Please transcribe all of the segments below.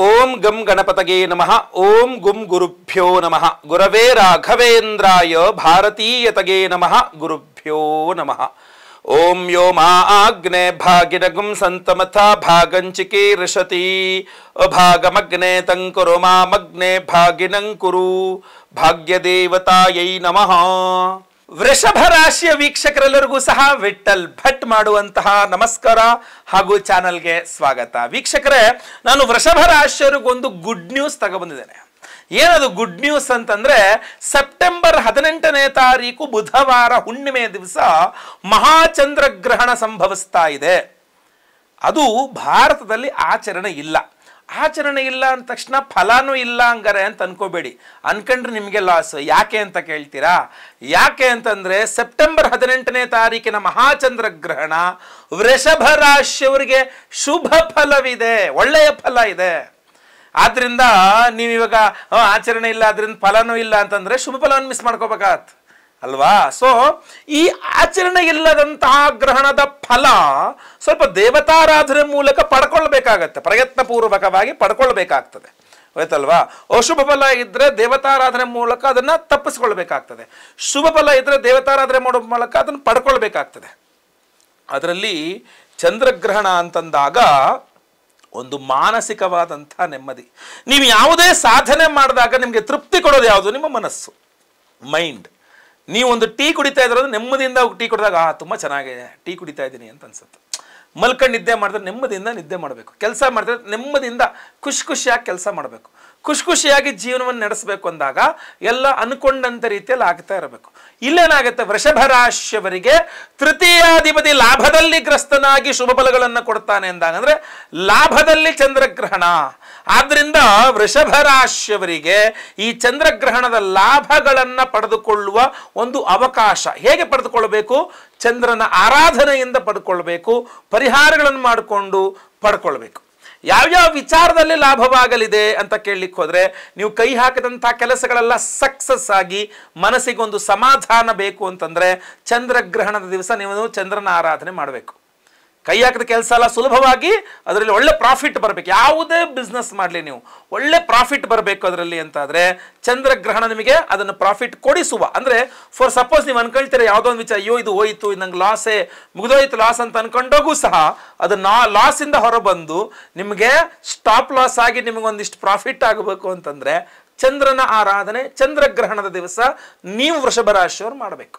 ओम गम गणपत नम ओं गुम गुरुभ्यो नम गुरव राघवेन्द्रा भारतीय तगे नम गुरुभ्यो नम ओं यो गुम भागिनगुम सतमथा भागंचिकीर्षति अभागमग्ने तंकुरो मग्ने भागिनं भाग्यदेवताय नमः ವೃಷಭ ರಾಶಿಯ ವೀಕ್ಷಕರೆಲ್ಲರಿಗೂ ಸಹ ವಿಠಲ್ ಭಟ್ ಮಾಡುವಂತಹ ನಮಸ್ಕಾರ ಹಾಗೂ ಚಾನಲ್ಗೆ ಸ್ವಾಗತ ವೀಕ್ಷಕರೇ ನಾನು ವೃಷಭ ಒಂದು ಗುಡ್ ನ್ಯೂಸ್ ತಗೊಬಂದಿದ್ದೇನೆ ಏನದು ಗುಡ್ ನ್ಯೂಸ್ ಅಂತಂದ್ರೆ ಸೆಪ್ಟೆಂಬರ್ ಹದಿನೆಂಟನೇ ತಾರೀಕು ಬುಧವಾರ ಹುಣ್ಣಿಮೆ ದಿವಸ ಮಹಾಚಂದ್ರ ಗ್ರಹಣ ಸಂಭವಿಸ್ತಾ ಇದೆ ಅದು ಭಾರತದಲ್ಲಿ ಆಚರಣೆ ಇಲ್ಲ ಆಚರಣೆ ಇಲ್ಲ ಅಂದ ತಕ್ಷಣ ಫಲಾನೂ ಇಲ್ಲ ಅಂಗಾರೆ ಅಂತ ಅನ್ಕೋಬೇಡಿ ಅನ್ಕಂಡ್ರೆ ನಿಮಗೆ ಲಾಸ್ ಯಾಕೆ ಅಂತ ಕೇಳ್ತೀರಾ ಯಾಕೆ ಅಂತಂದರೆ ಸೆಪ್ಟೆಂಬರ್ ಹದಿನೆಂಟನೇ ತಾರೀಕಿನ ಮಹಾಚಂದ್ರ ಗ್ರಹಣ ವೃಷಭ ರಾಶಿಯವರಿಗೆ ಶುಭ ಫಲವಿದೆ ಒಳ್ಳೆಯ ಫಲ ಇದೆ ಆದ್ರಿಂದ ನೀವಿವಾಗ ಆಚರಣೆ ಇಲ್ಲ ಅದರಿಂದ ಫಲನೂ ಇಲ್ಲ ಅಂತಂದರೆ ಶುಭ ಫಲವನ್ನು ಮಿಸ್ ಮಾಡ್ಕೋಬೇಕಾಗತ್ತೆ ಅಲ್ವಾ ಸೊ ಈ ಆಚರಣೆ ಇಲ್ಲದಂತಹ ಗ್ರಹಣದ ಫಲ ಸ್ವಲ್ಪ ದೇವತಾರಾಧನೆ ಮೂಲಕ ಪಡ್ಕೊಳ್ಬೇಕಾಗತ್ತೆ ಪ್ರಯತ್ನಪೂರ್ವಕವಾಗಿ ಪಡ್ಕೊಳ್ಬೇಕಾಗ್ತದೆ ಆಯ್ತಲ್ವಾ ಅಶುಭ ಫಲ ಇದ್ದರೆ ದೇವತಾರಾಧನೆ ಮೂಲಕ ಅದನ್ನು ತಪ್ಪಿಸ್ಕೊಳ್ಬೇಕಾಗ್ತದೆ ಶುಭ ಫಲ ಇದ್ದರೆ ದೇವತಾರಾಧನೆ ಮಾಡೋ ಮೂಲಕ ಅದನ್ನು ಪಡ್ಕೊಳ್ಬೇಕಾಗ್ತದೆ ಅದರಲ್ಲಿ ಚಂದ್ರಗ್ರಹಣ ಅಂತಂದಾಗ ಒಂದು ಮಾನಸಿಕವಾದಂಥ ನೆಮ್ಮದಿ ನೀವು ಯಾವುದೇ ಸಾಧನೆ ಮಾಡಿದಾಗ ನಿಮಗೆ ತೃಪ್ತಿ ಕೊಡೋದು ಯಾವುದು ನಿಮ್ಮ ಮನಸ್ಸು ಮೈಂಡ್ ಒಂದು ಟೀ ಕುಡಿತಾ ಇದ್ರೆ ನೆಮ್ಮದಿಯಿಂದ ಟೀ ಕುಡಿದಾಗ ಆ ತುಂಬ ಚೆನ್ನಾಗಿದೆ ಟೀ ಕುಡಿತಾ ಇದ್ದೀನಿ ಅಂತ ಅನ್ಸುತ್ತೆ ಮಲ್ಕೊಂಡು ನಿದ್ದೆ ಮಾಡಿದ್ರೆ ನೆಮ್ಮದಿಯಿಂದ ನಿದ್ದೆ ಮಾಡಬೇಕು ಕೆಲಸ ಮಾಡಿದ್ರೆ ನೆಮ್ಮದಿಯಿಂದ ಖುಷಿ ಖುಷಿಯಾಗಿ ಕೆಲಸ ಮಾಡಬೇಕು ಖುಷಿ ಖುಷಿಯಾಗಿ ಜೀವನವನ್ನು ನಡೆಸಬೇಕು ಅಂದಾಗ ಎಲ್ಲ ಅನ್ಕೊಂಡಂಥ ರೀತಿಯಲ್ಲಿ ಆಗ್ತಾ ಇರಬೇಕು ಇಲ್ಲೇನಾಗುತ್ತೆ ವೃಷಭ ರಾಶಿಯವರಿಗೆ ತೃತೀಯಾಧಿಪತಿ ಲಾಭದಲ್ಲಿ ಗ್ರಸ್ತನಾಗಿ ಶುಭ ಫಲಗಳನ್ನು ಕೊಡ್ತಾನೆ ಅಂದಾಗಂದ್ರೆ ಲಾಭದಲ್ಲಿ ಚಂದ್ರಗ್ರಹಣ ಆದ್ದರಿಂದ ವೃಷಭ ರಾಶಿಯವರಿಗೆ ಈ ಚಂದ್ರಗ್ರಹಣದ ಲಾಭಗಳನ್ನು ಪಡೆದುಕೊಳ್ಳುವ ಒಂದು ಅವಕಾಶ ಹೇಗೆ ಪಡೆದುಕೊಳ್ಳಬೇಕು ಚಂದ್ರನ ಆರಾಧನೆಯಿಂದ ಪಡ್ಕೊಳ್ಬೇಕು ಪರಿಹಾರಗಳನ್ನು ಮಾಡಿಕೊಂಡು ಪಡ್ಕೊಳ್ಬೇಕು ಯಾವ್ಯಾವ ವಿಚಾರದಲ್ಲಿ ಲಾಭವಾಗಲಿದೆ ಅಂತ ಕೇಳಲಿಕ್ಕೆ ಹೋದ್ರೆ ನೀವು ಕೈ ಹಾಕಿದಂಥ ಕೆಲಸಗಳೆಲ್ಲ ಸಕ್ಸಸ್ ಆಗಿ ಮನಸ್ಸಿಗೊಂದು ಸಮಾಧಾನ ಬೇಕು ಅಂತಂದ್ರೆ ಚಂದ್ರಗ್ರಹಣದ ದಿವಸ ನೀವು ಚಂದ್ರನ ಆರಾಧನೆ ಮಾಡಬೇಕು ಕೈ ಹಾಕಿದ ಕೆಲಸ ಎಲ್ಲ ಸುಲಭವಾಗಿ ಅದರಲ್ಲಿ ಒಳ್ಳೆ ಪ್ರಾಫಿಟ್ ಬರಬೇಕು ಯಾವುದೇ ಬಿಸ್ನೆಸ್ ಮಾಡಲಿ ನೀವು ಒಳ್ಳೆ ಪ್ರಾಫಿಟ್ ಬರಬೇಕು ಅದರಲ್ಲಿ ಅಂತ ಚಂದ್ರಗ್ರಹಣ ನಿಮಗೆ ಅದನ್ನು ಪ್ರಾಫಿಟ್ ಕೊಡಿಸುವ ಅಂದರೆ ಫಾರ್ ಸಪೋಸ್ ನೀವು ಅನ್ಕೊಳ್ತೀರ ಯಾವುದೋ ಒಂದು ವಿಚಾರ ಅಯ್ಯೋ ಇದು ಹೋಯಿತು ನಂಗೆ ಲಾಸೇ ಮುಗಿದೋಯ್ತು ಲಾಸ್ ಅಂತ ಅನ್ಕೊಂಡಾಗೂ ಸಹ ಅದು ನಾ ಲಾಸಿಂದ ಹೊರಬಂದು ನಿಮಗೆ ಸ್ಟಾಪ್ ಲಾಸ್ ಆಗಿ ನಿಮಗೊಂದಿಷ್ಟು ಪ್ರಾಫಿಟ್ ಆಗಬೇಕು ಅಂತಂದರೆ ಚಂದ್ರನ ಆರಾಧನೆ ಚಂದ್ರಗ್ರಹಣದ ದಿವಸ ನೀವು ವೃಷಭ ರಾಶಿಯವರು ಮಾಡಬೇಕು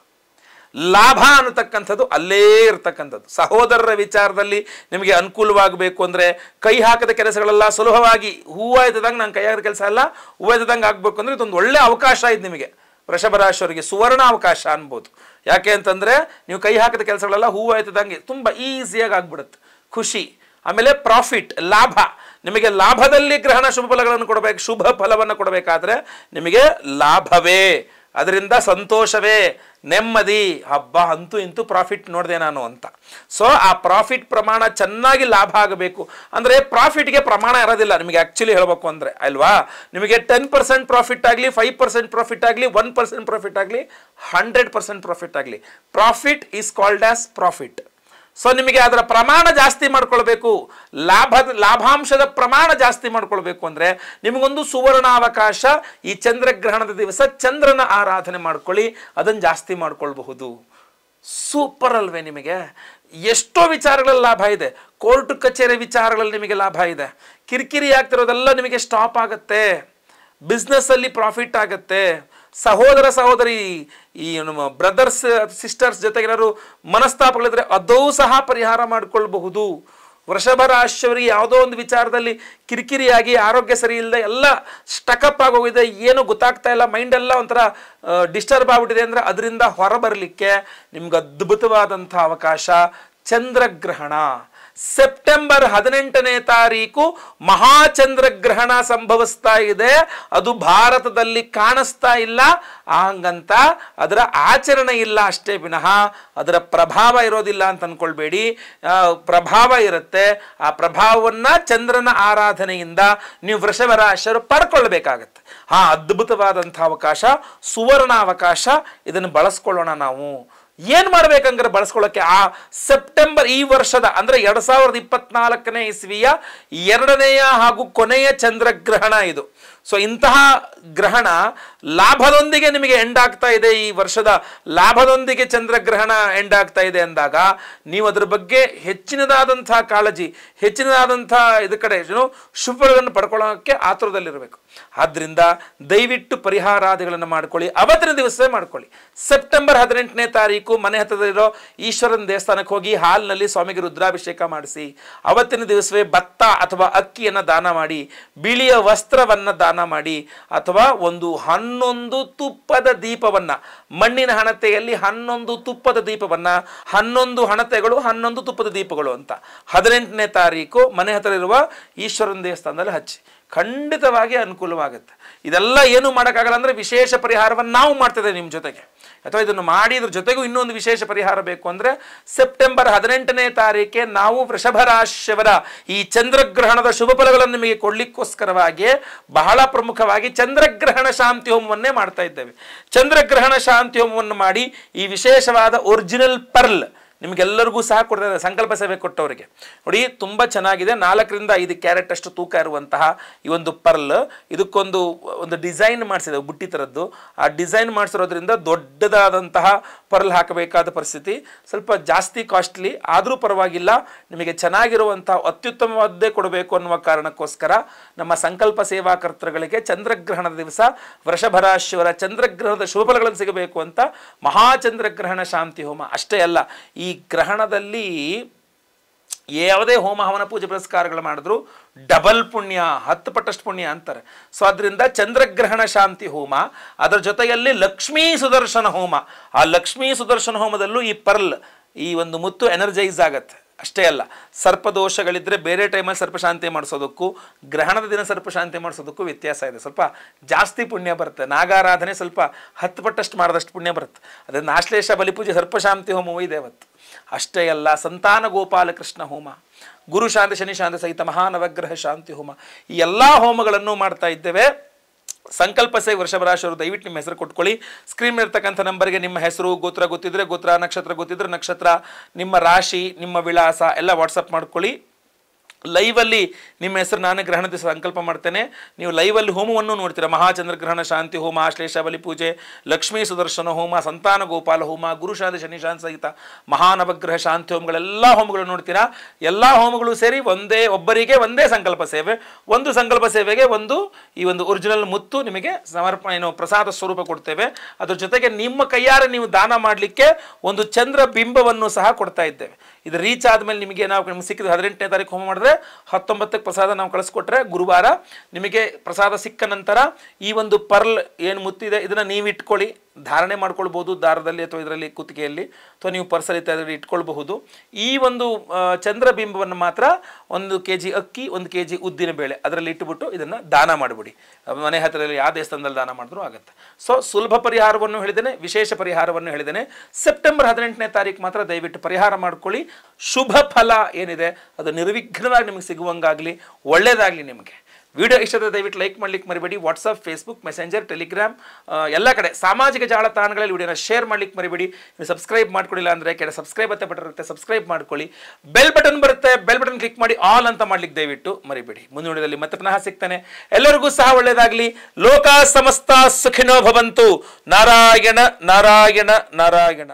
ಲಾಭ ಅನ್ನತಕ್ಕಂಥದ್ದು ಅಲ್ಲೇ ಇರತಕ್ಕಂಥದ್ದು ಸಹೋದರರ ವಿಚಾರದಲ್ಲಿ ನಿಮಗೆ ಅನುಕೂಲವಾಗಬೇಕು ಅಂದರೆ ಕೈ ಹಾಕದ ಕೆಲಸಗಳೆಲ್ಲ ಸುಲಭವಾಗಿ ಹೂವು ಎತ್ತದಂಗೆ ನಾನು ಕೈ ಹಾಕಿದ ಕೆಲಸ ಎಲ್ಲ ಹೂವು ಎತ್ತದಂಗೆ ಆಗಬೇಕು ಅಂದರೆ ಇದೊಂದು ಒಳ್ಳೆ ಅವಕಾಶ ಇದೆ ನಿಮಗೆ ವೃಷಭರಾಶಿಯವರಿಗೆ ಸುವರ್ಣ ಅವಕಾಶ ಅನ್ಬೋದು ಯಾಕೆ ಅಂತಂದರೆ ನೀವು ಕೈ ಹಾಕಿದ ಕೆಲಸಗಳೆಲ್ಲ ಹೂವು ಎತ್ತದಂಗೆ ತುಂಬ ಈಸಿಯಾಗಿ ಆಗ್ಬಿಡುತ್ತೆ ಖುಷಿ ಆಮೇಲೆ ಪ್ರಾಫಿಟ್ ಲಾಭ ನಿಮಗೆ ಲಾಭದಲ್ಲಿ ಗ್ರಹಣ ಶುಭ ಫಲಗಳನ್ನು ಕೊಡಬೇಕು ಶುಭ ಫಲವನ್ನು ಕೊಡಬೇಕಾದ್ರೆ ನಿಮಗೆ ಲಾಭವೇ ಅದರಿಂದ ಸಂತೋಷವೇ ನೆಮ್ಮದಿ ಹಬ್ಬ ಅಂತೂ ಇಂತೂ ಪ್ರಾಫಿಟ್ ನೋಡಿದೆ ನಾನು ಅಂತ ಸೊ ಆ ಪ್ರಾಫಿಟ್ ಪ್ರಮಾಣ ಚೆನ್ನಾಗಿ ಲಾಭ ಆಗಬೇಕು ಅಂದರೆ ಪ್ರಾಫಿಟ್ಗೆ ಪ್ರಮಾಣ ಇರೋದಿಲ್ಲ ನಿಮಗೆ ಆ್ಯಕ್ಚುಲಿ ಹೇಳಬೇಕು ಅಂದರೆ ಅಲ್ವಾ ನಿಮಗೆ ಟೆನ್ ಪರ್ಸೆಂಟ್ ಪ್ರಾಫಿಟ್ ಆಗಲಿ ಫೈವ್ ಪರ್ಸೆಂಟ್ ಪ್ರಾಫಿಟ್ ಆಗಲಿ ಒನ್ ಪರ್ಸೆಂಟ್ ಪ್ರಾಫಿಟ್ ಆಗಲಿ ಹಂಡ್ರೆಡ್ ಪರ್ಸೆಂಟ್ ಪ್ರಾಫಿಟ್ ಆಗಲಿ profit is called as profit so ನಿಮಗೆ ಅದರ ಪ್ರಮಾಣ ಜಾಸ್ತಿ ಮಾಡ್ಕೊಳ್ಬೇಕು ಲಾಭದ ಲಾಭಾಂಶದ ಪ್ರಮಾಣ ಜಾಸ್ತಿ ಮಾಡ್ಕೊಳ್ಬೇಕು ಅಂದರೆ ನಿಮಗೊಂದು ಸುವರ್ಣಾವಕಾಶ ಈ ಚಂದ್ರಗ್ರಹಣದ ದಿವಸ ಚಂದ್ರನ ಆರಾಧನೆ ಮಾಡ್ಕೊಳ್ಳಿ ಅದನ್ನು ಜಾಸ್ತಿ ಮಾಡ್ಕೊಳ್ಬಹುದು ಸೂಪರ್ ಅಲ್ವೇ ನಿಮಗೆ ಎಷ್ಟೋ ವಿಚಾರಗಳಲ್ಲಿ ಲಾಭ ಇದೆ ಕೋರ್ಟ್ ಕಚೇರಿ ವಿಚಾರಗಳಲ್ಲಿ ನಿಮಗೆ ಲಾಭ ಇದೆ ಕಿರಿಕಿರಿ ಆಗ್ತಿರೋದೆಲ್ಲ ನಿಮಗೆ ಸ್ಟಾಪ್ ಆಗುತ್ತೆ ಬಿಸ್ನೆಸ್ಸಲ್ಲಿ ಪ್ರಾಫಿಟ್ ಆಗುತ್ತೆ ಸಹೋದರ ಸಹೋದರಿ ಈ ನಮ್ಮ ಬ್ರದರ್ಸ್ ಸಿಸ್ಟರ್ಸ್ ಜೊತೆಗೇನಾದ್ರು ಮನಸ್ತಾಪಗಳಿದ್ರೆ ಅದೂ ಸಹ ಪರಿಹಾರ ಮಾಡಿಕೊಳ್ಬಹುದು ವೃಷಭ ರಾಶಿಯವರಿಗೆ ಯಾವುದೋ ಒಂದು ವಿಚಾರದಲ್ಲಿ ಕಿರಿಕಿರಿಯಾಗಿ ಆರೋಗ್ಯ ಸರಿ ಇಲ್ಲದೆ ಎಲ್ಲ ಸ್ಟಕಪ್ ಆಗೋಗಿದೆ ಏನು ಗೊತ್ತಾಗ್ತಾ ಇಲ್ಲ ಮೈಂಡೆಲ್ಲ ಒಂಥರ ಡಿಸ್ಟರ್ಬ್ ಆಗ್ಬಿಟ್ಟಿದೆ ಅಂದರೆ ಅದರಿಂದ ಹೊರಬರಲಿಕ್ಕೆ ನಿಮ್ಗೆ ಅದ್ಭುತವಾದಂಥ ಅವಕಾಶ ಚಂದ್ರಗ್ರಹಣ ಸೆಪ್ಟೆಂಬರ್ ಹದಿನೆಂಟನೇ ತಾರೀಕು ಗ್ರಹಣ ಸಂಭವಿಸ್ತಾ ಇದೆ ಅದು ಭಾರತದಲ್ಲಿ ಕಾಣಿಸ್ತಾ ಇಲ್ಲ ಹಂಗಂತ ಅದರ ಆಚರಣೆ ಇಲ್ಲ ಅಷ್ಟೇ ವಿನಃ ಅದರ ಪ್ರಭಾವ ಇರೋದಿಲ್ಲ ಅಂತ ಅಂದ್ಕೊಳ್ಬೇಡಿ ಪ್ರಭಾವ ಇರುತ್ತೆ ಆ ಪ್ರಭಾವವನ್ನು ಚಂದ್ರನ ಆರಾಧನೆಯಿಂದ ನೀವು ವೃಷಭರಾಶರು ಪಡ್ಕೊಳ್ಬೇಕಾಗತ್ತೆ ಆ ಅದ್ಭುತವಾದಂಥ ಅವಕಾಶ ಸುವರ್ಣ ಅವಕಾಶ ಇದನ್ನು ಬಳಸ್ಕೊಳ್ಳೋಣ ನಾವು ಏನು ಮಾಡ್ಬೇಕಂದ್ರೆ ಬಳಸ್ಕೊಳ್ಳೋಕ್ಕೆ ಆ ಸೆಪ್ಟೆಂಬರ್ ಈ ವರ್ಷದ ಅಂದರೆ ಎರಡು ಸಾವಿರದ ಇಪ್ಪತ್ನಾಲ್ಕನೇ ಇಸ್ವಿಯ ಎರಡನೆಯ ಹಾಗೂ ಕೊನೆಯ ಚಂದ್ರಗ್ರಹಣ ಇದು ಸೊ ಇಂತಹ ಗ್ರಹಣ ಲಾಭದೊಂದಿಗೆ ನಿಮಗೆ ಎಂಡ್ ಆಗ್ತಾ ಇದೆ ಈ ವರ್ಷದ ಲಾಭದೊಂದಿಗೆ ಚಂದ್ರಗ್ರಹಣ ಎಂಡ್ ಆಗ್ತಾ ಇದೆ ಅಂದಾಗ ನೀವು ಅದರ ಬಗ್ಗೆ ಹೆಚ್ಚಿನದಾದಂಥ ಕಾಳಜಿ ಹೆಚ್ಚಿನದಾದಂಥ ಇದ್ರ ಕಡೆ ಏನು ಶುಭಗಳನ್ನು ಪಡ್ಕೊಳ್ಳೋಕ್ಕೆ ಆತುರದಲ್ಲಿರಬೇಕು ಆದ್ದರಿಂದ ದಯವಿಟ್ಟು ಪರಿಹಾರಾದಿಗಳನ್ನು ಮಾಡ್ಕೊಳ್ಳಿ ಅವತ್ತಿನ ದಿವಸ ಮಾಡ್ಕೊಳ್ಳಿ ಸೆಪ್ಟೆಂಬರ್ ಹದಿನೆಂಟನೇ ತಾರೀಕು ಮನೆ ಹತ್ತಿರದಲ್ಲಿರೋ ಈಶ್ವರನ ದೇವಸ್ಥಾನಕ್ಕೆ ಹೋಗಿ ಹಾಲಿನಲ್ಲಿ ಸ್ವಾಮಿಗೆ ರುದ್ರಾಭಿಷೇಕ ಮಾಡಿಸಿ ಅವತ್ತಿನ ದಿವಸವೇ ಭತ್ತ ಅಥವಾ ಅಕ್ಕಿಯನ್ನು ದಾನ ಮಾಡಿ ಬಿಳಿಯ ವಸ್ತ್ರವನ್ನು ದಾನ ಮಾಡಿ ಅಥವಾ ಒಂದು ಹನ್ನೊಂದು ತುಪ್ಪದ ದೀಪವನ್ನು ಮಣ್ಣಿನ ಹಣತೆಯಲ್ಲಿ ಹನ್ನೊಂದು ತುಪ್ಪದ ದೀಪವನ್ನು ಹನ್ನೊಂದು ಹಣತೆಗಳು ಹನ್ನೊಂದು ತುಪ್ಪದ ದೀಪಗಳು ಅಂತ ಹದಿನೆಂಟನೇ ತಾರೀಕು ಮನೆ ಹತ್ತಿರ ಇರುವ ಈಶ್ವರನ ದೇವಸ್ಥಾನದಲ್ಲಿ ಹಚ್ಚಿ ಖಂಡಿತವಾಗಿ ಅನುಕೂಲವಾಗುತ್ತೆ ಇದೆಲ್ಲ ಏನು ಮಾಡೋಕ್ಕಾಗಲ್ಲ ಅಂದರೆ ವಿಶೇಷ ಪರಿಹಾರವನ್ನು ನಾವು ಮಾಡ್ತದೆ ನಿಮ್ಮ ಜೊತೆಗೆ ಅಥವಾ ಇದನ್ನು ಮಾಡಿದ್ರ ಜೊತೆಗೂ ಇನ್ನೊಂದು ವಿಶೇಷ ಪರಿಹಾರ ಬೇಕು ಅಂದರೆ ಸೆಪ್ಟೆಂಬರ್ ಹದಿನೆಂಟನೇ ತಾರೀಕೆ ನಾವು ವೃಷಭರಾಶಿಯವರ ಈ ಚಂದ್ರಗ್ರಹಣದ ಶುಭ ಫಲಗಳನ್ನು ನಿಮಗೆ ಕೊಡಲಿಕ್ಕೋಸ್ಕರವಾಗಿ ಬಹಳ ಪ್ರಮುಖವಾಗಿ ಚಂದ್ರಗ್ರಹಣ ಶಾಂತಿ ಹೋಮವನ್ನೇ ಮಾಡ್ತಾ ಇದ್ದೇವೆ ಚಂದ್ರಗ್ರಹಣ ಶಾಂತಿ ಹೋಮವನ್ನು ಮಾಡಿ ಈ ವಿಶೇಷವಾದ ಒರಿಜಿನಲ್ ಪರ್ಲ್ ನಿಮಗೆಲ್ಲರಿಗೂ ಸಹ ಇದ್ದಾರೆ ಸಂಕಲ್ಪ ಸಭೆ ಕೊಟ್ಟವರಿಗೆ ನೋಡಿ ತುಂಬ ಚೆನ್ನಾಗಿದೆ ನಾಲ್ಕರಿಂದ ಐದು ಕ್ಯಾರೆಟ್ ಅಷ್ಟು ತೂಕ ಇರುವಂತಹ ಈ ಒಂದು ಪರ್ಲ್ ಇದಕ್ಕೊಂದು ಒಂದು ಡಿಸೈನ್ ಮಾಡಿಸಿದೆ ಬುಟ್ಟಿ ಥರದ್ದು ಆ ಡಿಸೈನ್ ಮಾಡಿಸಿರೋದ್ರಿಂದ ದೊಡ್ಡದಾದಂತಹ ಪರ್ಲ್ ಹಾಕಬೇಕಾದ ಪರಿಸ್ಥಿತಿ ಸ್ವಲ್ಪ ಜಾಸ್ತಿ ಕಾಸ್ಟ್ಲಿ ಆದರೂ ಪರವಾಗಿಲ್ಲ ನಿಮಗೆ ಚೆನ್ನಾಗಿರುವಂತಹ ಅತ್ಯುತ್ತಮವಾದ್ದೇ ಕೊಡಬೇಕು ಅನ್ನುವ ಕಾರಣಕ್ಕೋಸ್ಕರ ನಮ್ಮ ಸಂಕಲ್ಪ ಕರ್ತೃಗಳಿಗೆ ಚಂದ್ರಗ್ರಹಣದ ದಿವಸ ವೃಷಭರಾಶಿವರ ಚಂದ್ರಗ್ರಹಣದ ಶುಭಫಲಗಳನ್ನು ಸಿಗಬೇಕು ಅಂತ ಮಹಾಚಂದ್ರಗ್ರಹಣ ಶಾಂತಿ ಹೋಮ ಅಷ್ಟೇ ಅಲ್ಲ ಈ ಈ ಗ್ರಹಣದಲ್ಲಿ ಯಾವುದೇ ಹೋಮ ಹವನ ಪೂಜೆ ಪುರಸ್ಕಾರಗಳು ಮಾಡಿದ್ರು ಡಬಲ್ ಪುಣ್ಯ ಹತ್ತು ಪಟ್ಟಷ್ಟು ಪುಣ್ಯ ಅಂತಾರೆ ಸೊ ಅದರಿಂದ ಚಂದ್ರಗ್ರಹಣ ಶಾಂತಿ ಹೋಮ ಅದರ ಜೊತೆಯಲ್ಲಿ ಲಕ್ಷ್ಮೀ ಸುದರ್ಶನ ಹೋಮ ಆ ಲಕ್ಷ್ಮೀ ಸುದರ್ಶನ ಹೋಮದಲ್ಲೂ ಈ ಪರ್ಲ್ ಈ ಒಂದು ಮುತ್ತು ಎನರ್ಜೈಸ್ ಆಗತ್ತೆ ಅಷ್ಟೇ ಅಲ್ಲ ಸರ್ಪದೋಷಗಳಿದ್ರೆ ಬೇರೆ ಟೈಮಲ್ಲಿ ಸರ್ಪಶಾಂತಿ ಮಾಡಿಸೋದಕ್ಕೂ ಗ್ರಹಣದ ದಿನ ಸರ್ಪಶಾಂತಿ ಮಾಡಿಸೋದಕ್ಕೂ ವ್ಯತ್ಯಾಸ ಇದೆ ಸ್ವಲ್ಪ ಜಾಸ್ತಿ ಪುಣ್ಯ ಬರುತ್ತೆ ನಾಗಾರಾಧನೆ ಸ್ವಲ್ಪ ಹತ್ತು ಪಟ್ಟಷ್ಟು ಮಾಡಿದಷ್ಟು ಪುಣ್ಯ ಬರುತ್ತೆ ಅದರಿಂದ ಆಶ್ಲೇಷ ಬಲಿಪೂಜೆ ಸರ್ಪಶಾಂತಿ ಹೋಮವೂ ಇದೆ ಅವತ್ತು ಅಷ್ಟೇ ಅಲ್ಲ ಸಂತಾನ ಗೋಪಾಲಕೃಷ್ಣ ಹೋಮ ಗುರು ಶಾಂತಿ ಶನಿ ಶಾಂತಿ ಸಹಿತ ಮಹಾನವಗ್ರಹ ಶಾಂತಿ ಹೋಮ ಈ ಎಲ್ಲ ಹೋಮಗಳನ್ನು ಮಾಡ್ತಾ ಇದ್ದೇವೆ ಸಂಕಲ್ಪ ಸೇ ವೃಷಭರಾಶರು ದಯವಿಟ್ಟು ನಿಮ್ಮ ಹೆಸರು ಕೊಟ್ಕೊಳ್ಳಿ ಸ್ಕ್ರೀನ್ ಇರ್ತಕ್ಕಂಥ ನಂಬರ್ಗೆ ನಿಮ್ಮ ಹೆಸರು ಗೋತ್ರ ಗೊತ್ತಿದ್ರೆ ಗೋತ್ರ ನಕ್ಷತ್ರ ಗೊತ್ತಿದ್ರೆ ನಕ್ಷತ್ರ ನಿಮ್ಮ ರಾಶಿ ನಿಮ್ಮ ವಿಳಾಸ ಎಲ್ಲ ವಾಟ್ಸಪ್ ಮಾಡ್ಕೊಳ್ಳಿ ಲೈವಲ್ಲಿ ನಿಮ್ಮ ಹೆಸರು ನಾನು ಗ್ರಹಣದ ಸಂಕಲ್ಪ ಮಾಡ್ತೇನೆ ನೀವು ಲೈವಲ್ಲಿ ಹೋಮವನ್ನು ನೋಡ್ತೀರಾ ಮಹಾಚಂದ್ರಗ್ರಹಣ ಶಾಂತಿ ಹೋಮ ಆಶ್ಲೇಷ ಬಲಿ ಪೂಜೆ ಲಕ್ಷ್ಮೀ ಸುದರ್ಶನ ಹೋಮ ಸಂತಾನ ಗೋಪಾಲ ಹೋಮ ಗುರುಶಾಂತಿ ಶಾಂತಿ ಶನಿ ಶಾಂತಿ ಸಹಿತ ಮಹಾನವಗ್ರಹ ಶಾಂತಿ ಹೋಮಗಳೆಲ್ಲ ಹೋಮಗಳು ನೋಡ್ತೀರಾ ಎಲ್ಲ ಹೋಮಗಳು ಸೇರಿ ಒಂದೇ ಒಬ್ಬರಿಗೆ ಒಂದೇ ಸಂಕಲ್ಪ ಸೇವೆ ಒಂದು ಸಂಕಲ್ಪ ಸೇವೆಗೆ ಒಂದು ಈ ಒಂದು ಒರಿಜಿನಲ್ ಮುತ್ತು ನಿಮಗೆ ಸಮರ್ಪಣ ಏನು ಪ್ರಸಾದ ಸ್ವರೂಪ ಕೊಡ್ತೇವೆ ಅದರ ಜೊತೆಗೆ ನಿಮ್ಮ ಕೈಯಾರೆ ನೀವು ದಾನ ಮಾಡಲಿಕ್ಕೆ ಒಂದು ಚಂದ್ರ ಬಿಂಬವನ್ನು ಸಹ ಕೊಡ್ತಾ ಇದ್ದೇವೆ ಇದು ರೀಚ್ ಆದಮೇಲೆ ನಿಮಗೆ ನಾವು ನಿಮ್ಗೆ ಸಿಕ್ಕಿದ ಹದಿನೆಂಟನೇ ತಾರೀಕು ಹೋಮ ಮಾಡಿದ್ರೆ ಹತ್ತೊಂಬತ್ತಕ್ಕೆ ಪ್ರಸಾದ ನಾವು ಕಳಿಸ್ಕೊಟ್ರೆ ಗುರುವಾರ ನಿಮಗೆ ಪ್ರಸಾದ ಸಿಕ್ಕ ನಂತರ ಈ ಒಂದು ಪರ್ಲ್ ಏನು ಮುತ್ತಿದೆ ಇದನ್ನು ನೀವು ಇಟ್ಕೊಳ್ಳಿ ಧಾರಣೆ ಮಾಡ್ಕೊಳ್ಬೋದು ದಾರದಲ್ಲಿ ಅಥವಾ ಇದರಲ್ಲಿ ಕುತ್ತಿಗೆಯಲ್ಲಿ ಅಥವಾ ನೀವು ಪರ್ಸಲ್ ಇತ್ಯಾದಿ ಇಟ್ಕೊಳ್ಬಹುದು ಈ ಒಂದು ಚಂದ್ರಬಿಂಬವನ್ನು ಮಾತ್ರ ಒಂದು ಕೆ ಜಿ ಅಕ್ಕಿ ಒಂದು ಕೆ ಜಿ ಉದ್ದಿನ ಬೇಳೆ ಅದರಲ್ಲಿ ಇಟ್ಟುಬಿಟ್ಟು ಇದನ್ನು ದಾನ ಮಾಡಿಬಿಡಿ ಮನೆ ಹತ್ತಿರದಲ್ಲಿ ಯಾವ ದೇವಸ್ಥಾನದಲ್ಲಿ ದಾನ ಮಾಡಿದ್ರೂ ಆಗುತ್ತೆ ಸೊ ಸುಲಭ ಪರಿಹಾರವನ್ನು ಹೇಳಿದ್ದೇನೆ ವಿಶೇಷ ಪರಿಹಾರವನ್ನು ಹೇಳಿದ್ದೇನೆ ಸೆಪ್ಟೆಂಬರ್ ಹದಿನೆಂಟನೇ ತಾರೀಕು ಮಾತ್ರ ದಯವಿಟ್ಟು ಪರಿಹಾರ ಮಾಡ್ಕೊಳ್ಳಿ ಶುಭ ಫಲ ಏನಿದೆ ಅದು ನಿರ್ವಿಘ್ನವಾಗಿ ನಿಮಗೆ ಸಿಗುವಂಗಾಗಲಿ ಒಳ್ಳೆಯದಾಗಲಿ ನಿಮಗೆ ವಿಡಿಯೋ ಇಷ್ಟ ದಯವಿಟ್ಟು ಲೈಕ್ ಮಾಡ್ಲಿಕ್ಕೆ ಮರಿಬೇಡಿ ವಾಟ್ಸಪ್ ಫೇಸ್ಬುಕ್ ಮೆಸೆಂಜರ್ ಟೆಲಿಗ್ರಾಮ್ ಎಲ್ಲ ಕಡೆ ಸಾಮಾಜಿಕ ಜಾಲತಾಣಗಳಲ್ಲಿ ವಿಡಿಯೋನ ಶೇರ್ ಮಾಡ್ಲಿಕ್ಕೆ ಮರಿಬೇಡಿ ನೀವು ಸಬ್ಸ್ಕ್ರೈಬ್ ಮಾಡ್ಕೊಡಿಲ್ಲ ಅಂದರೆ ಕೆಳ ಸಬ್ಸ್ಕ್ರೈಬ್ ಅಂತ ಬಟನ್ ಇರುತ್ತೆ ಸಬ್ಸ್ಕ್ರೈಬ್ ಮಾಡ್ಕೊಳ್ಳಿ ಬೆಲ್ ಬಟನ್ ಬರುತ್ತೆ ಬೆಲ್ ಬಟನ್ ಕ್ಲಿಕ್ ಮಾಡಿ ಆಲ್ ಅಂತ ಮಾಡ್ಲಿಕ್ಕೆ ದಯವಿಟ್ಟು ಮರಿಬೇಡಿ ಮುಂದಿನ ಮತ್ತೆ ಪುನಃ ಸಿಗ್ತಾನೆ ಎಲ್ಲರಿಗೂ ಸಹ ಒಳ್ಳೆಯದಾಗಲಿ ಲೋಕ ಸಮಸ್ತ ಸುಖಿನೋ ಭವಂತು ನಾರಾಯಣ ನಾರಾಯಣ ನಾರಾಯಣ